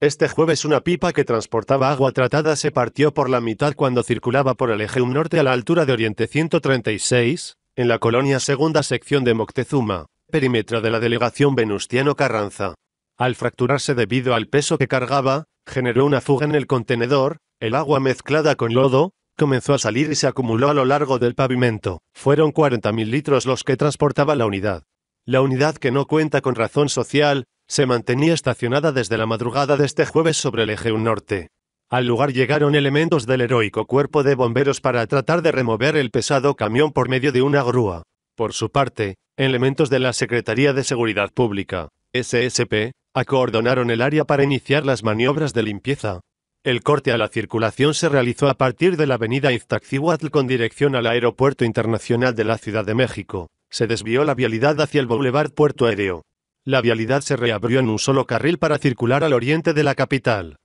Este jueves una pipa que transportaba agua tratada se partió por la mitad cuando circulaba por el un Norte a la altura de Oriente 136, en la colonia segunda sección de Moctezuma, perímetro de la delegación Venustiano Carranza. Al fracturarse debido al peso que cargaba, generó una fuga en el contenedor, el agua mezclada con lodo, comenzó a salir y se acumuló a lo largo del pavimento. Fueron 40.000 litros los que transportaba la unidad. La unidad que no cuenta con razón social, se mantenía estacionada desde la madrugada de este jueves sobre el eje 1 norte. Al lugar llegaron elementos del heroico cuerpo de bomberos para tratar de remover el pesado camión por medio de una grúa. Por su parte, elementos de la Secretaría de Seguridad Pública, SSP, acordonaron el área para iniciar las maniobras de limpieza. El corte a la circulación se realizó a partir de la avenida Iztaccíhuatl con dirección al Aeropuerto Internacional de la Ciudad de México. Se desvió la vialidad hacia el Boulevard Puerto Aéreo la vialidad se reabrió en un solo carril para circular al oriente de la capital.